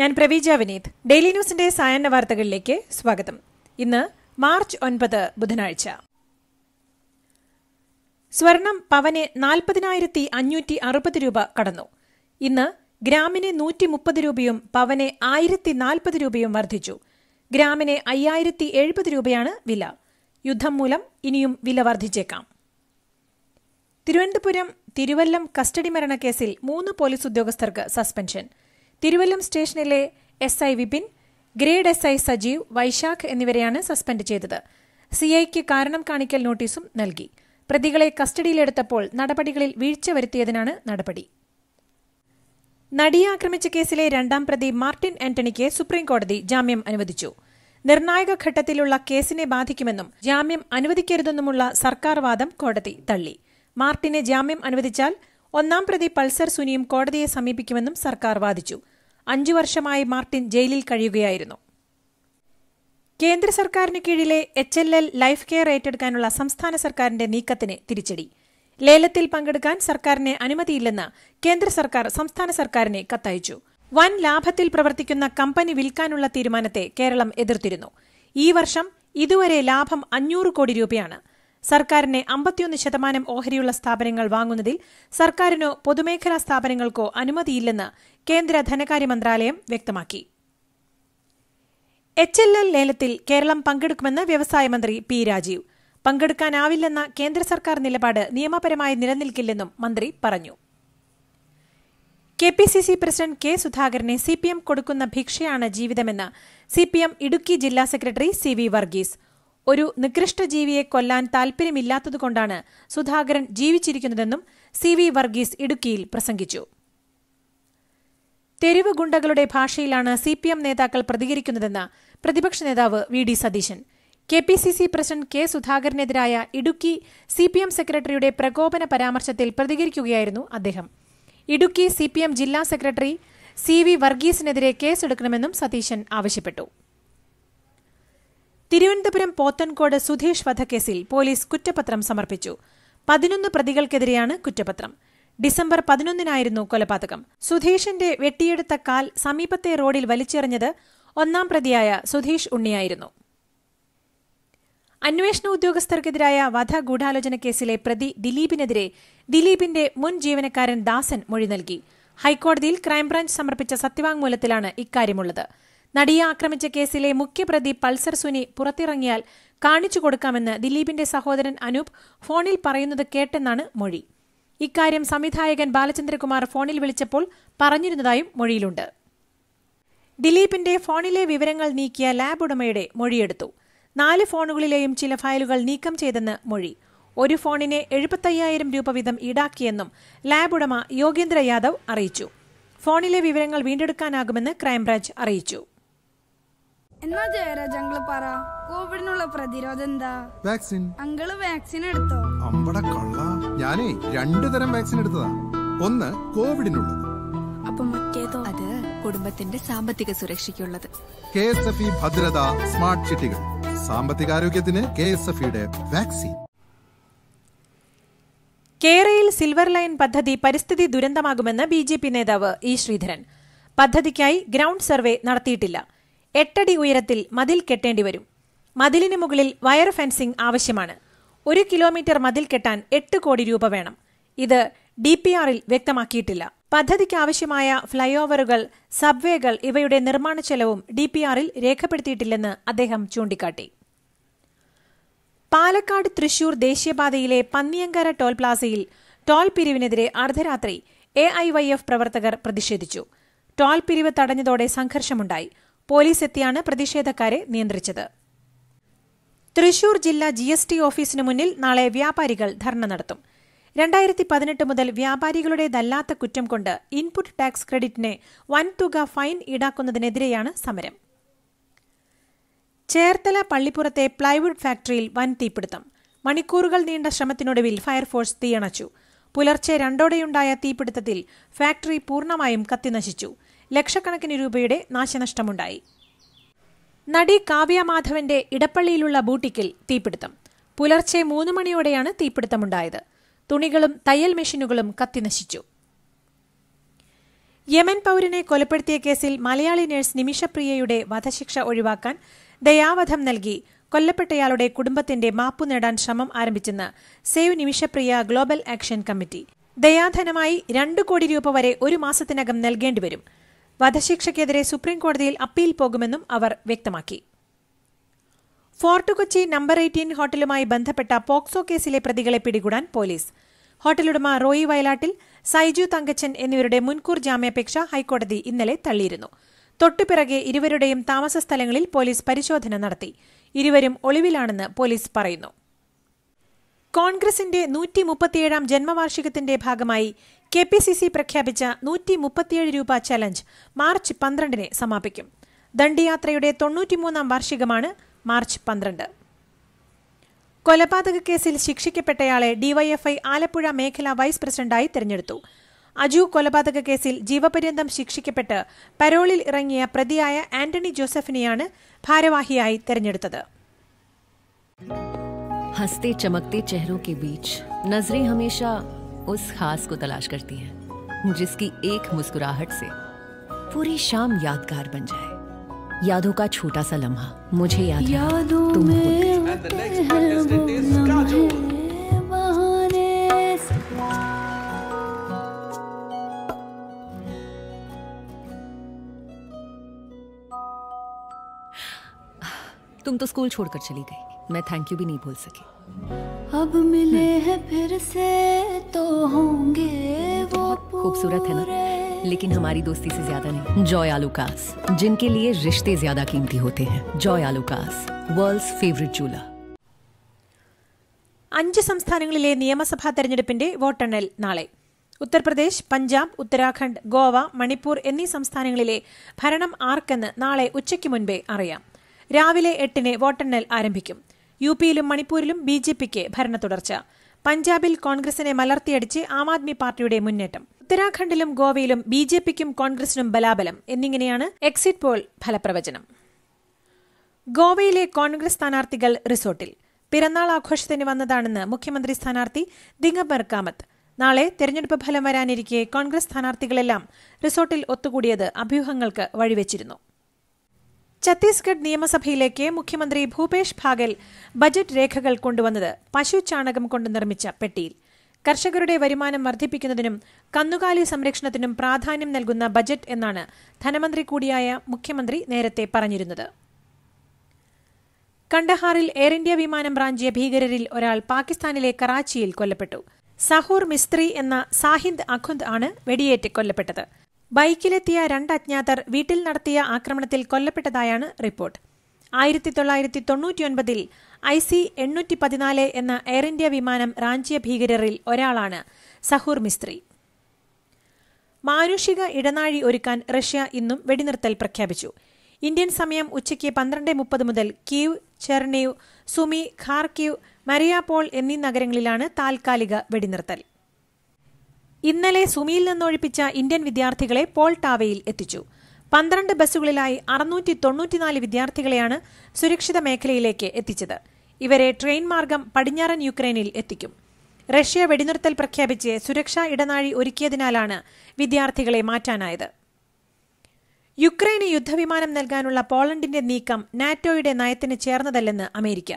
ഞാൻ പ്രവീജ വിനീത് ഡെയിലി ന്യൂസിന്റെ സായാഹ്ന വാർത്തകളിലേക്ക് സ്വാഗതം ഇന്ന് മാർച്ച് ഒൻപത് ബുധനാഴ്ച സ്വർണം പവന് നാൽപ്പതിനായിരത്തി അഞ്ഞൂറ്റി അറുപത് രൂപ കടന്നു ഇന്ന് ഗ്രാമിന് നൂറ്റി മുപ്പത് രൂപയും പവന് ആയിരത്തി നാൽപ്പത് രൂപയും വർദ്ധിച്ചു ഗ്രാമിന് അയ്യായിരത്തി എഴുപത് രൂപയാണ് വില യുദ്ധം മൂലം ഇനിയും വില വർദ്ധിച്ചേക്കാം തിരുവനന്തപുരം തിരുവല്ലം കസ്റ്റഡി മരണക്കേസിൽ മൂന്ന് പോലീസ് ഉദ്യോഗസ്ഥർക്ക് സസ്പെൻഷൻ തിരുവല്ലം സ്റ്റേഷനിലെ S I Vipin grade S I Sajeev Vaishakh എന്നിവരെയാണ് സസ്പെൻഡ് ചെയ്തത് സിഐക്ക് കാരണം കാണിക്കൽ നോട്ടീസും നൽകി പ്രതികളെ കസ്റ്റഡിയിലെടുത്തപ്പോൾ നടപടികളിൽ വീഴ്ച വരുത്തിയതിനാണ് നടപടി നടിയെ ആക്രമിച്ച കേസിലെ രണ്ടാം പ്രതി മാർട്ടിൻ ആന്റണിക്ക് സുപ്രീംകോടതി ജാമ്യം അനുവദിച്ചു നിർണായക ഘട്ടത്തിലുള്ള കേസിനെ ബാധിക്കുമെന്നും ജാമ്യം അനുവദിക്കരുതെന്നുമുള്ള സർക്കാർ വാദം കോടതി തള്ളി മാർട്ടിനെ ജാമ്യം അനുവദിച്ചാൽ ഒന്നാം പ്രതി പൾസർ സുനിയും കോടതിയെ സമീപിക്കുമെന്നും സർക്കാർ വാദിച്ചു അഞ്ചു വർഷമായി മാർട്ടിൻ ജയിലിൽ കഴിയുകയായിരുന്നു കേന്ദ്ര സർക്കാരിന് കീഴിലെ H L L life care ഏറ്റെടുക്കാനുള്ള സംസ്ഥാന സർക്കാരിന്റെ നീക്കത്തിന് തിരിച്ചടി ലേലത്തിൽ പങ്കെടുക്കാൻ സർക്കാരിന് അനുമതിയില്ലെന്ന് കേന്ദ്ര സർക്കാർ സംസ്ഥാന സർക്കാരിനെ കത്തയച്ചു വൻ ലാഭത്തിൽ പ്രവർത്തിക്കുന്ന കമ്പനി വിൽക്കാനുള്ള തീരുമാനത്തെ കേരളം എതിർത്തിരുന്നു ഈ വർഷം ഇതുവരെ ലാഭം അഞ്ഞൂറ് കോടി രൂപയാണ് സർക്കാരിനെ അമ്പത്തിയൊന്ന് ശതമാനം ഓഹരിയുള്ള സ്ഥാപനങ്ങൾ വാങ്ങുന്നതിൽ സർക്കാരിനോ പൊതുമേഖലാ സ്ഥാപനങ്ങൾക്കോ അനുമതിയില്ലെന്ന് കേന്ദ്ര ധനകാര്യ മന്ത്രാലയം വ്യക്തമാക്കി എച്ച് എൽ എൽ ലേലത്തിൽ കേരളം പങ്കെടുക്കുമെന്ന് വ്യവസായ മന്ത്രി പി രാജീവ് പങ്കെടുക്കാനാവില്ലെന്ന കേന്ദ്ര സർക്കാർ നിലപാട് നിയമപരമായി നിലനിൽക്കില്ലെന്നും മന്ത്രി പറഞ്ഞു K P C C president K സുധാകരനെ സി പി എം കൊടുക്കുന്ന ഭിക്ഷയാണ് ജീവിതമെന്ന് സി പി എം ഇടുക്കി ജില്ലാ സെക്രട്ടറി സി വി വർഗീസ് ഒരു നികൃഷ്ടജീവിയെ കൊല്ലാൻ താൽപര്യമില്ലാത്തതുകൊണ്ടാണ് സുധാകരൻ ജീവിച്ചിരിക്കുന്നതെന്നും സി വി വർഗീസ് ഇടുക്കിയിൽ പ്രസംഗിച്ചു തെരുവ് ഗുണ്ടകളുടെ ഭാഷയിലാണ് സി പി എം നേതാക്കൾ പ്രതികരിക്കുന്നതെന്ന് പ്രതിപക്ഷ നേതാവ് V D Satheesan K P C C president K സുധാകരനെതിരായ ഇടുക്കി സി പി എം സെക്രട്ടറിയുടെ പ്രകോപന പരാമർശത്തിൽ പ്രതികരിക്കുകയായിരുന്നു അദ്ദേഹം ഇടുക്കി സി പി എം ജില്ലാ സെക്രട്ടറി സി വി വർഗീസിനെതിരെ കേസെടുക്കണമെന്നും സതീശൻ ആവശ്യപ്പെട്ടു തിരുവനന്തപുരം പോത്തൻകോട് സുധീഷ് വധക്കേസിൽ പോലീസ് കുറ്റപത്രം സമർപ്പിച്ചു പതിനൊന്ന് പ്രതികൾക്കെതിരെയാണ് കുറ്റപത്രം ഡിസംബർ പതിനൊന്നിനായിരുന്നു കൊലപാതകം സുധീഷിന്റെ വെട്ടിയെടുത്ത കാൽ സമീപത്തെ റോഡിൽ വലിച്ചെറിഞ്ഞത് ഒന്നാം പ്രതിയായ സുധീഷ് ഉണ്ണിയായിരുന്നു അന്വേഷണ ഉദ്യോഗസ്ഥർക്കെതിരായ വധ ഗൂഢാലോചന കേസിലെ പ്രതി ദിലീപിനെതിരെ ദിലീപിന്റെ മുൻ ജീവനക്കാരൻ ദാസൻ മൊഴി നൽകി ഹൈക്കോടതിയിൽ ക്രൈംബ്രാഞ്ച് സമർപ്പിച്ച സത്യവാങ്മൂലത്തിലാണ് ഇക്കാര്യമുള്ളത് നടിയെ ആക്രമിച്ച കേസിലെ മുഖ്യപ്രതി പൾസർ സുനി പുറത്തിറങ്ങിയാൽ കാണിച്ചു കൊടുക്കാമെന്ന് ദിലീപിന്റെ സഹോദരൻ അനൂപ് ഫോണിൽ പറയുന്നത് കേട്ടെന്നാണ് മൊഴി ഇക്കാര്യം സംവിധായകൻ ബാലചന്ദ്രകുമാർ ഫോണിൽ വിളിച്ചപ്പോൾ പറഞ്ഞിരുന്നതായും മൊഴിയിലുണ്ട് ദിലീപിന്റെ ഫോണിലെ വിവരങ്ങൾ നീക്കിയ ലാബ് ഉടമയുടെ മൊഴിയെടുത്തു നാല് ഫോണുകളിലെയും ചില ഫയലുകൾ നീക്കം ചെയ്തെന്ന് മൊഴി ഒരു ഫോണിനെ എഴുപത്തയ്യായിരം രൂപ വീതം ഈടാക്കിയെന്നും ലാബ് ഉടമ യോഗേന്ദ്ര യാദവ് അറിയിച്ചു ഫോണിലെ വിവരങ്ങൾ വീണ്ടെടുക്കാനാകുമെന്ന് ക്രൈംബ്രാഞ്ച് അറിയിച്ചു എന്നാ ജയരാജ് പറ കോവിഡിനുള്ള പ്രതിരോധം എന്താ വാക്സിൻ അങ്കിള് വാക്സിൻ എടുത്തോ അമ്പട ഞാനേ രണ്ടു തരം വാക്സിൻ എടുത്തതാ ഒന്ന് കോവിഡിനുള്ളത് അപ്പൊ മറ്റേതോ അത് കുടുംബത്തിന്റെ സാമ്പത്തിക സുരക്ഷയ്ക്കുള്ളത് K S F E Bhadrata smart ചിട്ടികൾ സാമ്പത്തികാരോഗ്യത്തിന് കെ എസ് എഫ് ഇയുടെ വാക്സിൻ കേരയിൽ സിൽവർ ലൈൻ പദ്ധതി പരിസ്ഥിതി ദുരന്തമാകുമെന്ന് ബി ജെ പി നേതാവ് ഇ ശ്രീധരൻ പദ്ധതിക്കായി ഗ്രൗണ്ട് സർവേ നടത്തിയിട്ടില്ല എട്ടടി ഉയരത്തിൽ മതിൽ കെട്ടേണ്ടി വരും മതിലിന് മുകളിൽ വയർ ഫെൻസിംഗ് ആവശ്യമാണ് ഒരു കിലോമീറ്റർ മതിൽ കെട്ടാൻ എട്ട് കോടി രൂപ വേണം ഇത് ഡി പി ആറിൽ വ്യക്തമാക്കിയിട്ടില്ല പദ്ധതിക്ക് ആവശ്യമായ ഫ്ലൈഓവറുകൾ സബ്വേകൾ ഇവയുടെ നിർമ്മാണ ചെലവും ഡി പി ആറിൽ രേഖപ്പെടുത്തിയിട്ടില്ലെന്ന് അദ്ദേഹം ചൂണ്ടിക്കാട്ടി പാലക്കാട് തൃശൂർ ദേശീയപാതയിലെ പന്നിയങ്കര ടോൾ പ്ലാസയിൽ ടോൾ പിരിവിനെതിരെ അർദ്ധരാത്രി എ ഐ വൈ എഫ് പ്രവർത്തകർ പ്രതിഷേധിച്ചു ടോൾ പിരിവ് തടഞ്ഞതോടെ സംഘർഷമുണ്ടായി പോലീസ് എത്തിയാണ് പ്രതിഷേധക്കാരെ നിയന്ത്രിച്ചത് തൃശൂർ ജില്ലാ ജി എസ് ടി ഓഫീസിന് മുന്നിൽ നാളെ വ്യാപാരികൾ ധർണ നടത്തും രണ്ടായിരത്തി പതിനെട്ട് മുതൽ വ്യാപാരികളുടേതല്ലാത്ത കുറ്റം കൊണ്ട് ഇൻപുട്ട് ടാക്സ് ക്രെഡിറ്റിന് വൻതുക ഫൈൻ ഈടാക്കുന്നതിനെതിരെയാണ് സമരം ചേർത്തല പള്ളിപ്പുറത്തെ പ്ലൈവുഡ് ഫാക്ടറിയിൽ വൻ തീപിടുത്തം മണിക്കൂറുകൾ നീണ്ട ശ്രമത്തിനൊടുവിൽ ഫയർഫോഴ്സ് തീയണച്ചു പുലർച്ചെ രണ്ടോടെയുണ്ടായ തീപിടുത്തത്തിൽ ഫാക്ടറി പൂർണ്ണമായും കത്തിനശിച്ചു ലക്ഷക്കണക്കിന് രൂപയുടെ നാശനഷ്ടമുണ്ടായി നടി കാവ്യ മാധവന്റെ ഇടപ്പള്ളിയിലുള്ള ബൂട്ടിക്കിൽ തീപിടുത്തം പുലർച്ചെ മൂന്ന് മണിയോടെയാണ് തീപിടുത്തമുണ്ടായത് തുണികളും തയ്യൽ മെഷീനുകളും കത്തിനശിച്ചു യമൻ പൌരനെ കൊലപ്പെടുത്തിയ കേസിൽ മലയാളി നഴ്സ് നിമിഷപ്രിയയുടെ വധശിക്ഷ ഒഴിവാക്കാൻ ദയാവധം നൽകി കൊല്ലപ്പെട്ടയാളുടെ കുടുംബത്തിന്റെ മാപ്പു നേടാൻ ശ്രമം ആരംഭിച്ചെന്ന് save Nimishapriya global action committee ദയാധനമായി രണ്ടു കോടി രൂപ വരെ ഒരു മാസത്തിനകം നൽകേണ്ടിവരും വധശിക്ഷയ്ക്കെതിരെ സുപ്രീംകോടതിയിൽ അപ്പീൽ പോകുമെന്നും അവർ വ്യക്തമാക്കി ഫോർട്ട് കൊച്ചി നമ്പർ എയ്റ്റീൻ ഹോട്ടലുമായി ബന്ധപ്പെട്ട പോക്സോ കേസിലെ പ്രതികളെ പിടികൂടാൻ പോലീസ് ഹോട്ടലുടമ റോയി വയലാട്ടിൽ സൈജു തങ്കച്ചൻ എന്നിവരുടെ മുൻകൂർ ജാമ്യാപേക്ഷ ഹൈക്കോടതി ഇന്നലെ തള്ളിയിരുന്നു തൊട്ടുപിറകെ ഇരുവരുടെയും താമസ സ്ഥലങ്ങളിൽ പോലീസ് പരിശോധന നടത്തി ഇരുവരും ഒളിവിലാണെന്ന് പോലീസ് പറയുന്നു കോൺഗ്രസിന്റെ നൂറ്റി മുപ്പത്തിയേഴാം ജന്മവാർഷികത്തിന്റെ ഭാഗമായി കെ പി സി സി പ്രഖ്യാപിച്ച നൂറ്റി മുപ്പത്തിയേഴ് രൂപ ചലഞ്ച് മാർച്ച് പന്ത്രണ്ടിന് സമാപിക്കും ദണ്ഡിയാത്രയുടെ തൊണ്ണൂറ്റിമൂന്നാം വാർഷികമാണ് മാർച്ച് പന്ത്രണ്ട് കൊലപാതക കേസിൽ ശിക്ഷിക്കപ്പെട്ടയാളെ ഡിവൈഎഫ്ഐ ആലപ്പുഴ മേഖലാ വൈസ് പ്രസിഡന്റായി തെരഞ്ഞെടുത്തു അജു കൊലപാതക കേസിൽ ജീവപര്യന്തം ശിക്ഷിക്കപ്പെട്ട് പരോളിൽ ഇറങ്ങിയ പ്രതിയായ ആന്റണി ജോസഫിനെയാണ് ഭാരവാഹിയായി തെരഞ്ഞെടുത്തത് ഹസ്തേ ചമക്തേ ചെഹ്റോ കെ ബീച്ച് നസ്രി ഹമേഷ उस खास को तलाश करती हैं जिसकी एक मुस्कुराहट से पूरी शाम यादगार बन जाए यादों का छोटा सा लम्हा मुझे याद यादों तुम में तुम तो स्कूल छोड़कर चली गई मैं थैंक यू भी नहीं बोल सकी अब मिले हैं फिर से तो होंगे वो खूबसूरत है ना लेकिन हमारी दोस्ती से ज्यादा नहीं जॉय आलूकास जिनके लिए रिश्ते ज्यादा कीमती होते हैं जॉय आलूकास वर्ल्ड्स फेवरेट चूला അഞ്ച് സംസ്ഥാനങ്ങളിലെ നിയമസഭാ തെരഞ്ഞെടുപ്പിന്റെ വോട്ടെണ്ണൽ നാളെ ഉത്തർപ്രദേശ് പഞ്ചാബ് ഉത്തരാഖണ്ഡ് ഗോവ മണിപ്പൂർ എന്നീ സംസ്ഥാനങ്ങളിലെ ഭരണം ആർക്കെന്ന് നാളെ ഉച്ചയ്ക്ക് മുൻപേ അറിയാം രാവിലെ എട്ടിന് വോട്ടെണ്ണൽ ആരംഭിക്കും യു പിയിലും മണിപ്പൂരിലും ബി ജെ പിക്ക് ഭരണ തുടർച്ച പഞ്ചാബിൽ കോൺഗ്രസിനെ മലർത്തിയടിച്ച് ആം ആദ്മി പാർട്ടിയുടെ മുന്നേറ്റം ഉത്തരാഖണ്ഡിലും ഗോവയിലും ബി ജെ പിക്കും കോൺഗ്രസിനും ബലാബലം എന്നിങ്ങനെയാണ് എക്സിറ്റ് പോൾ ഫലപ്രവചനം ഗോവയിലെ കോൺഗ്രസ് സ്ഥാനാർത്ഥികൾ റിസോർട്ടിൽ പിറന്നാൾ ആഘോഷത്തിന് വന്നതാണെന്ന് മുഖ്യമന്ത്രി സ്ഥാനാർത്ഥി ദിഗംബർ കാമത്ത് നാളെ തെരഞ്ഞെടുപ്പ് ഫലം വരാനിരിക്കെ കോൺഗ്രസ് സ്ഥാനാർത്ഥികളെല്ലാം റിസോർട്ടിൽ ഒത്തുകൂടിയത് അഭ്യൂഹങ്ങൾക്ക് വഴിവെച്ചിരുന്നു ഛത്തീസ്ഗഡ് നിയമസഭയിലേക്ക് മുഖ്യമന്ത്രി ഭൂപേഷ് ഭാഗൽ ബജറ്റ് രേഖകൾ കൊണ്ടുവന്നത് പശു ചാണകം കൊണ്ട് നിർമ്മിച്ച പെട്ടിയിൽ കർഷകരുടെ വരുമാനം വർദ്ധിപ്പിക്കുന്നതിനും കന്നുകാലി സംരക്ഷണത്തിനും പ്രാധാന്യം നൽകുന്ന ബജറ്റ് എന്നാണ് ധനമന്ത്രി കൂടിയായ മുഖ്യമന്ത്രി നേരത്തെ പറഞ്ഞിരുന്നത് കണ്ടഹാറിൽ എയർ ഇന്ത്യ വിമാനം ബ്രാഞ്ചിയ ഭീകരരിൽ ഒരാൾ പാകിസ്ഥാനിലെ കറാച്ചിയിൽ കൊല്ലപ്പെട്ടു സഹൂർ മിസ്ത്രി എന്ന സാഹിന്ദ് അഖുന്ദ് ആണ് വെടിയേറ്റ് കൊല്ലപ്പെട്ടത് ബൈക്കിലെത്തിയ രണ്ട് അജ്ഞാതർ വീട്ടിൽ നടത്തിയ ആക്രമണത്തിൽ കൊല്ലപ്പെട്ടതായാണ് റിപ്പോർട്ട് ആയിരത്തി തൊള്ളായിരത്തി തൊണ്ണൂറ്റിയൊൻപതിൽ ഐ സി എണ്ണൂറ്റി പതിനാല് എന്ന എയർ ഇന്ത്യ വിമാനം റാഞ്ചിയ ഭീകരരിൽ ഒരാളാണ് സഹൂർ മിസ്ത്രി മാനുഷിക ഇടനാഴി ഒരുക്കാൻ റഷ്യ ഇന്നും വെടിനിർത്തൽ പ്രഖ്യാപിച്ചു ഇന്ത്യൻ സമയം ഉച്ചയ്ക്ക് പന്ത്രണ്ട് മുപ്പത് മുതൽ Kyiv Chernihiv Sumy Kharkiv Mariupol എന്നീ നഗരങ്ങളിലാണ് താൽക്കാലിക വെടിനിർത്തൽ ഇന്നലെ സുമിയിൽ നിന്നൊഴിപ്പിച്ച ഇന്ത്യൻ വിദ്യാർത്ഥികളെ പോൾട്ടാവയിൽ എത്തിച്ചു പന്ത്രണ്ട് ബസ്സുകളിലായി അറുന്നൂറ്റി തൊണ്ണൂറ്റിനാല് വിദ്യാർത്ഥികളെയാണ് സുരക്ഷിത മേഖലയിലേക്ക് എത്തിച്ചത് ഇവരെ ട്രെയിൻ മാർഗം പടിഞ്ഞാറൻ യുക്രൈനിൽ എത്തിക്കും റഷ്യ വെടിനിർത്തൽ പ്രഖ്യാപിച്ച് സുരക്ഷാ ഇടനാഴി ഒരുക്കിയതിനാലാണ് വിദ്യാർത്ഥികളെ മാറ്റാനായത് യുക്രൈന് യുദ്ധവിമാനം നൽകാനുള്ള പോളണ്ടിന്റെ നീക്കം നാറ്റോയുടെ നയത്തിന് ചേർന്നതല്ലെന്ന് അമേരിക്ക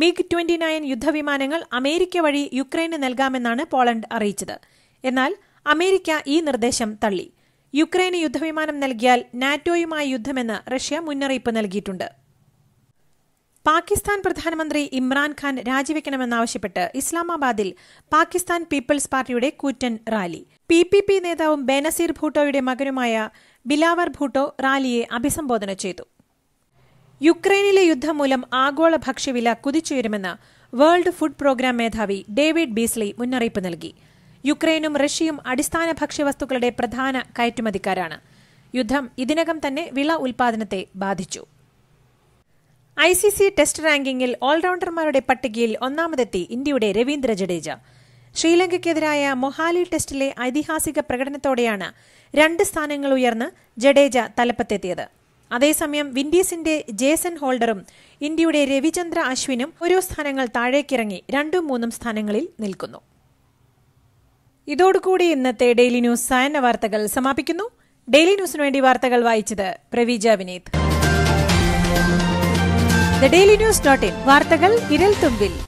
മിഗ് ട്വന്റി നയൻ യുദ്ധവിമാനങ്ങൾ അമേരിക്ക വഴി യുക്രൈന് നൽകാമെന്നാണ് പോളണ്ട് അറിയിച്ചത് എന്നാൽ അമേരിക്ക ഈ നിർദ്ദേശം തള്ളി യുക്രൈന് യുദ്ധവിമാനം നൽകിയാൽ നാറ്റോയുമായി യുദ്ധമെന്ന് റഷ്യ മുന്നറിയിപ്പ് നൽകിയിട്ടുണ്ട് പാകിസ്ഥാൻ പ്രധാനമന്ത്രി ഇമ്രാൻഖാൻ രാജിവെക്കണമെന്നാവശ്യപ്പെട്ട് ഇസ്ലാമാബാദിൽ പാകിസ്ഥാൻ പീപ്പിൾസ് പാർട്ടിയുടെ കൂറ്റൻ റാലി പി പി പി നേതാവും ബേനസീർ ഭൂട്ടോയുടെ മകനുമായ ബിലാവർ ഭൂട്ടോ റാലിയെ അഭിസംബോധന ചെയ്തു യുക്രൈനിലെ യുദ്ധം മൂലം ആഗോള ഭക്ഷ്യവില കുതിച്ചുയരുമെന്ന് വേൾഡ് ഫുഡ് പ്രോഗ്രാം മേധാവി ഡേവിഡ് ബീസ്ലി മുന്നറിയിപ്പ് നൽകി യുക്രൈനും റഷ്യയും അടിസ്ഥാന ഭക്ഷ്യവസ്തുക്കളുടെ പ്രധാന കയറ്റുമതിക്കാരാണ് യുദ്ധം ഇതിനകം തന്നെ വിള ഉൽപാദനത്തെ ബാധിച്ചു ഐ സി സി ടെസ്റ്റ് റാങ്കിങ്ങിൽ ഓൾറൌണ്ടർമാരുടെ പട്ടികയിൽ ഒന്നാമതെത്തി ഇന്ത്യയുടെ രവീന്ദ്ര ജഡേജ ശ്രീലങ്കയ്ക്കെതിരായ മൊഹാലി ടെസ്റ്റിലെ ഐതിഹാസിക പ്രകടനത്തോടെയാണ് രണ്ട് സ്ഥാനങ്ങൾ ഉയർന്ന് ജഡേജ തലപ്പത്തെത്തിയത് അതേസമയം വിൻഡീസിന്റെ ജേസൺ ഹോൾഡറും ഇന്ത്യയുടെ രവിചന്ദ്ര അശ്വിനും ഓരോ സ്ഥാനങ്ങൾ താഴേക്കിറങ്ങി രണ്ടും മൂന്നും സ്ഥാനങ്ങളിൽ നിൽക്കുന്നു ഇതോടുകൂടി ഇന്നത്തെ ഡെയിലി ന്യൂസ് സായന വാർത്തകൾ സമാപിക്കുന്നു ഡെയിലി ന്യൂസിനു വേണ്ടി വാർത്തകൾ വായിച്ചത് Praveeja Vineeth daily news dot in വാർത്തകൾ ഇരൽ തുമ്പിൽ